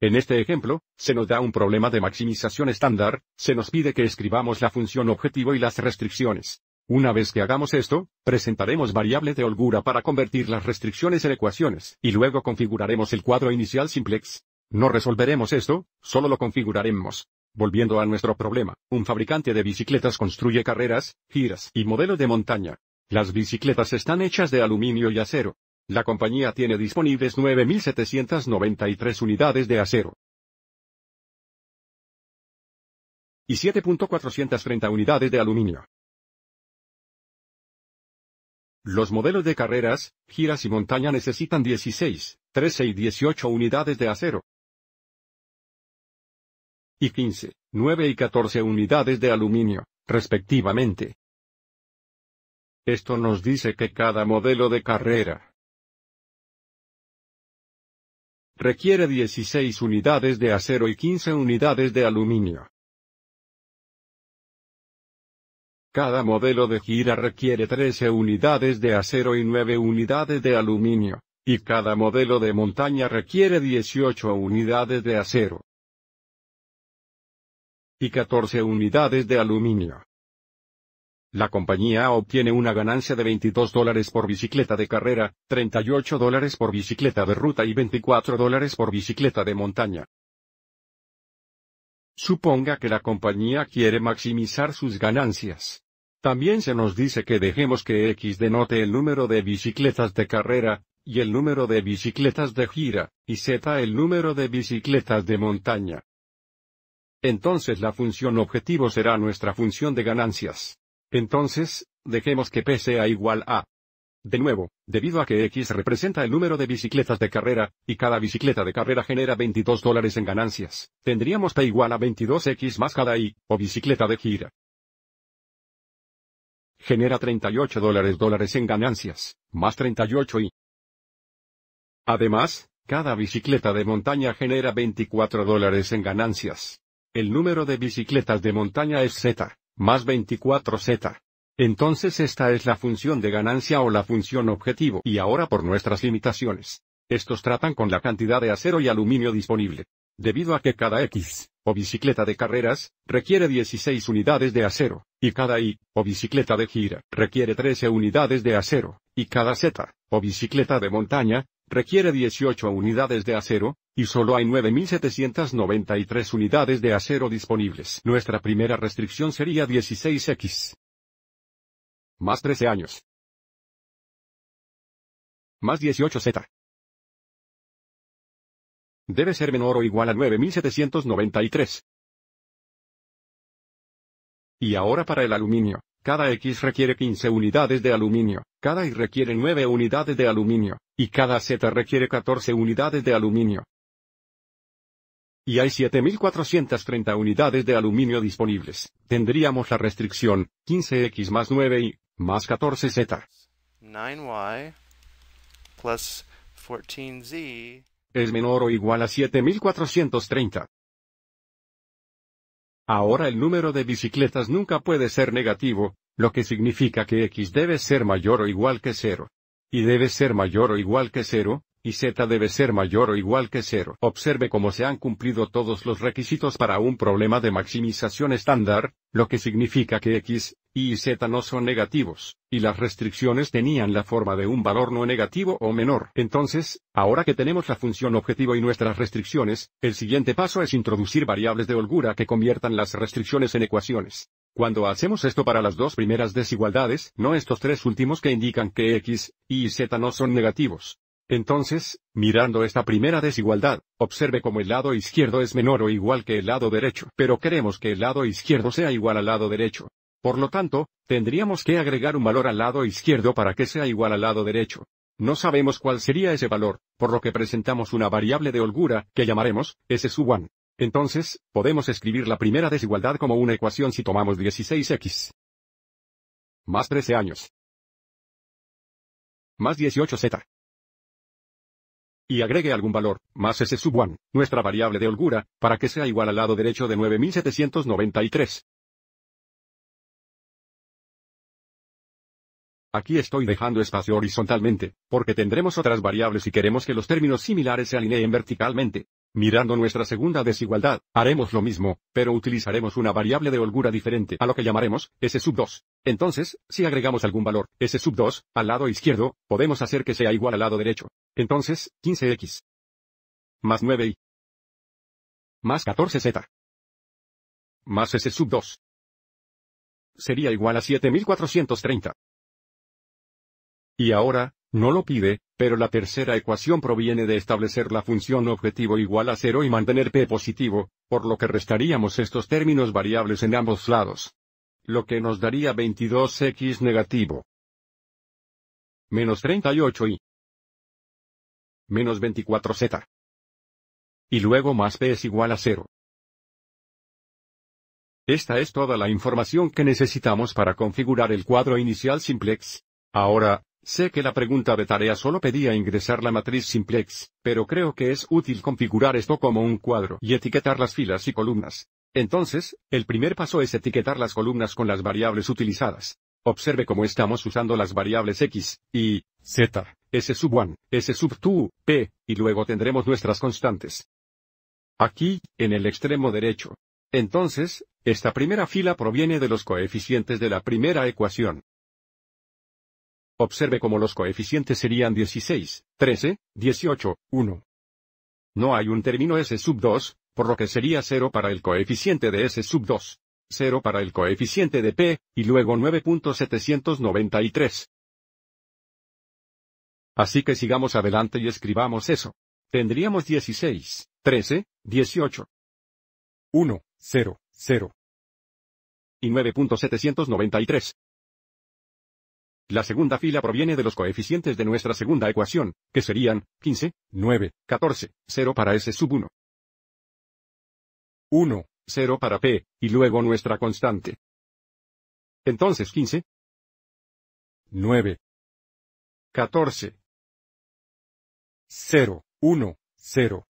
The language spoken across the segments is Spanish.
En este ejemplo, se nos da un problema de maximización estándar, se nos pide que escribamos la función objetivo y las restricciones. Una vez que hagamos esto, presentaremos variables de holgura para convertir las restricciones en ecuaciones, y luego configuraremos el cuadro inicial simplex. No resolveremos esto, solo lo configuraremos. Volviendo a nuestro problema, un fabricante de bicicletas construye carreras, giras y modelos de montaña. Las bicicletas están hechas de aluminio y acero. La compañía tiene disponibles 9.793 unidades de acero y 7.430 unidades de aluminio. Los modelos de carreras, giras y montaña necesitan 16, 13 y 18 unidades de acero. Y 15, 9 y 14 unidades de aluminio, respectivamente. Esto nos dice que cada modelo de carrera requiere 16 unidades de acero y 15 unidades de aluminio. Cada modelo de gira requiere 13 unidades de acero y 9 unidades de aluminio, y cada modelo de montaña requiere 18 unidades de acero y 14 unidades de aluminio. La compañía obtiene una ganancia de 22 dólares por bicicleta de carrera, 38 dólares por bicicleta de ruta y 24 dólares por bicicleta de montaña. Suponga que la compañía quiere maximizar sus ganancias. También se nos dice que dejemos que X denote el número de bicicletas de carrera, y el número de bicicletas de gira, y Z el número de bicicletas de montaña. Entonces la función objetivo será nuestra función de ganancias. Entonces, dejemos que P sea igual a. De nuevo, debido a que X representa el número de bicicletas de carrera, y cada bicicleta de carrera genera 22 dólares en ganancias, tendríamos P igual a 22X más cada Y, o bicicleta de gira. Genera 38 dólares dólares en ganancias, más 38 Y. Además, cada bicicleta de montaña genera 24 dólares en ganancias. El número de bicicletas de montaña es Z más 24z. Entonces esta es la función de ganancia o la función objetivo y ahora por nuestras limitaciones. Estos tratan con la cantidad de acero y aluminio disponible. Debido a que cada X, o bicicleta de carreras, requiere 16 unidades de acero, y cada Y, o bicicleta de gira, requiere 13 unidades de acero, y cada Z, o bicicleta de montaña, requiere 18 unidades de acero, y solo hay 9.793 unidades de acero disponibles. Nuestra primera restricción sería 16X. Más 13 años. Más 18Z. Debe ser menor o igual a 9.793. Y ahora para el aluminio. Cada X requiere 15 unidades de aluminio, cada Y requiere 9 unidades de aluminio, y cada Z requiere 14 unidades de aluminio, y hay 7.430 unidades de aluminio disponibles, tendríamos la restricción 15X más 9Y más 14Z. 9Y plus 14Z es menor o igual a 7.430. Ahora el número de bicicletas nunca puede ser negativo, lo que significa que X debe ser mayor o igual que 0. Y debe ser mayor o igual que 0, y z debe ser mayor o igual que 0. Observe cómo se han cumplido todos los requisitos para un problema de maximización estándar, lo que significa que x, y z no son negativos, y las restricciones tenían la forma de un valor no negativo o menor. Entonces, ahora que tenemos la función objetivo y nuestras restricciones, el siguiente paso es introducir variables de holgura que conviertan las restricciones en ecuaciones. Cuando hacemos esto para las dos primeras desigualdades, no estos tres últimos que indican que x, y z no son negativos, entonces, mirando esta primera desigualdad, observe cómo el lado izquierdo es menor o igual que el lado derecho, pero queremos que el lado izquierdo sea igual al lado derecho. Por lo tanto, tendríamos que agregar un valor al lado izquierdo para que sea igual al lado derecho. No sabemos cuál sería ese valor, por lo que presentamos una variable de holgura, que llamaremos, S 1. Entonces, podemos escribir la primera desigualdad como una ecuación si tomamos 16x. Más 13 años. Más 18z y agregue algún valor, más ese sub 1, nuestra variable de holgura, para que sea igual al lado derecho de 9793. Aquí estoy dejando espacio horizontalmente, porque tendremos otras variables y queremos que los términos similares se alineen verticalmente. Mirando nuestra segunda desigualdad, haremos lo mismo, pero utilizaremos una variable de holgura diferente a lo que llamaremos S sub 2. Entonces, si agregamos algún valor, S sub 2, al lado izquierdo, podemos hacer que sea igual al lado derecho. Entonces, 15x más 9y más 14z más S sub 2 sería igual a 7430. Y ahora, no lo pide, pero la tercera ecuación proviene de establecer la función objetivo igual a cero y mantener p positivo, por lo que restaríamos estos términos variables en ambos lados. Lo que nos daría 22x negativo. Menos 38y. Menos 24z. Y luego más p es igual a cero. Esta es toda la información que necesitamos para configurar el cuadro inicial simplex. Ahora, Sé que la pregunta de tarea solo pedía ingresar la matriz simplex, pero creo que es útil configurar esto como un cuadro y etiquetar las filas y columnas. Entonces, el primer paso es etiquetar las columnas con las variables utilizadas. Observe cómo estamos usando las variables x, y, z, s sub 1, s sub 2, p, y luego tendremos nuestras constantes. Aquí, en el extremo derecho. Entonces, esta primera fila proviene de los coeficientes de la primera ecuación. Observe cómo los coeficientes serían 16, 13, 18, 1. No hay un término S sub 2, por lo que sería 0 para el coeficiente de S sub 2, 0 para el coeficiente de P, y luego 9.793. Así que sigamos adelante y escribamos eso. Tendríamos 16, 13, 18. 1, 0, 0. Y 9.793. La segunda fila proviene de los coeficientes de nuestra segunda ecuación, que serían 15, 9, 14, 0 para S sub 1. 1, 0 para P, y luego nuestra constante. Entonces 15, 9, 14, 0, 1, 0.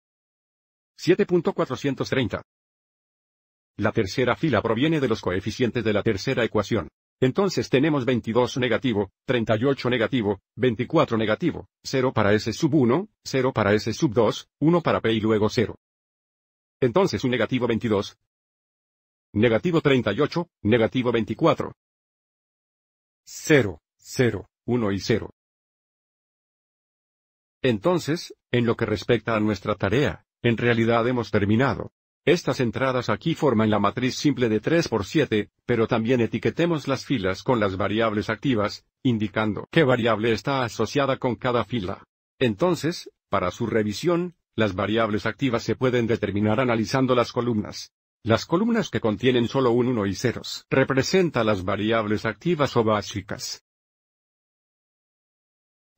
7.430. La tercera fila proviene de los coeficientes de la tercera ecuación, entonces tenemos 22 negativo, 38 negativo, 24 negativo, 0 para S sub 1, 0 para S sub 2, 1 para P y luego 0. Entonces un negativo 22. Negativo 38, negativo 24. 0, 0, 1 y 0. Entonces, en lo que respecta a nuestra tarea, en realidad hemos terminado. Estas entradas aquí forman la matriz simple de 3 por 7, pero también etiquetemos las filas con las variables activas, indicando qué variable está asociada con cada fila. Entonces, para su revisión, las variables activas se pueden determinar analizando las columnas. Las columnas que contienen solo un 1 y ceros representa las variables activas o básicas.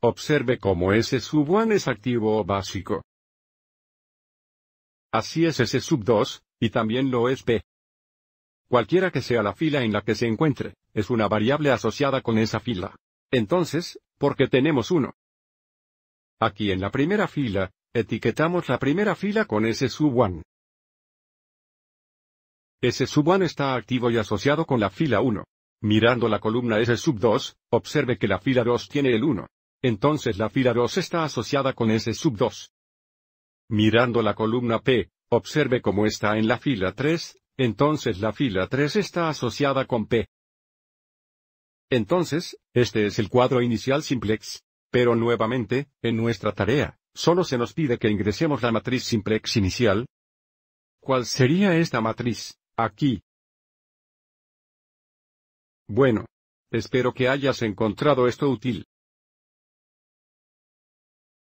Observe cómo ese sub es activo o básico. Así es S sub 2, y también lo es P. Cualquiera que sea la fila en la que se encuentre, es una variable asociada con esa fila. Entonces, ¿por qué tenemos 1? Aquí en la primera fila, etiquetamos la primera fila con S sub 1. S sub 1 está activo y asociado con la fila 1. Mirando la columna S sub 2, observe que la fila 2 tiene el 1. Entonces la fila 2 está asociada con S sub 2. Mirando la columna P, observe cómo está en la fila 3, entonces la fila 3 está asociada con P. Entonces, este es el cuadro inicial simplex. Pero nuevamente, en nuestra tarea, solo se nos pide que ingresemos la matriz simplex inicial. ¿Cuál sería esta matriz, aquí? Bueno. Espero que hayas encontrado esto útil.